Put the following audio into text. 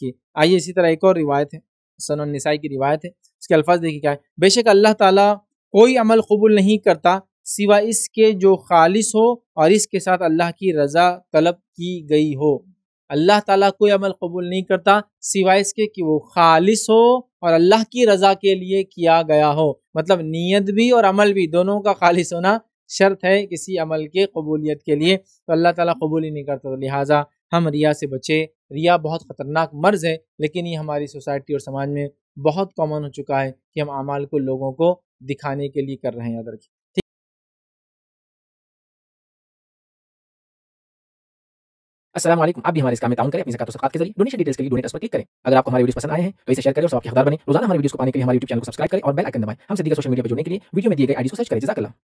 की आइए इसी तरह एक और रिवायत है सन नसाई की रिवायत है इसके अल्फाज देखिए क्या है बेशक अल्लाह ताला कोई अमल कबूल नहीं करता सिवा इसके जो खालिश हो और इसके साथ अल्लाह की रज़ा तलब की गई हो अल्लाह ताला कोई अमल कबूल नहीं करता सिवा इसके कि वो खालिश हो और अल्लाह की रज़ा के लिए किया गया हो मतलब नीयत भी और अमल भी दोनों का खालिश होना शर्त है किसी अमल के कबूलियत के लिए तो अल्लाह ताला कबूल ही नहीं करता तो लिहाजा हम रिया से बचें रिया बहुत ख़तरनाक मर्ज़ है लेकिन ये हमारी सोसाइटी और समाज में बहुत कॉमन हो चुका है कि हम अमाल को लोगों को दिखाने के लिए कर रहे हैं याद रखिए असलम आप भी हमारे इस काम में ताउन करें अपनी जकात सकात के जरिए डोनेशन डिटेल्स के लिए डोनेट पर क्लिक करें अगर आपको हमारी वीडियो पसंद आए हैं तो इसे शेयर करें और आपके हकदार बने रोजाना हमारे वीडियो को पाने के लिए हमारे यूट्यूब चैनल को सब्सक्राइब करें और बेल आइकन दबाएं हमसे दीगर सोशल मीडिया पर जुड़ने के लिए वीडियो में दिए गए आईडी को सर्च करें जजाकला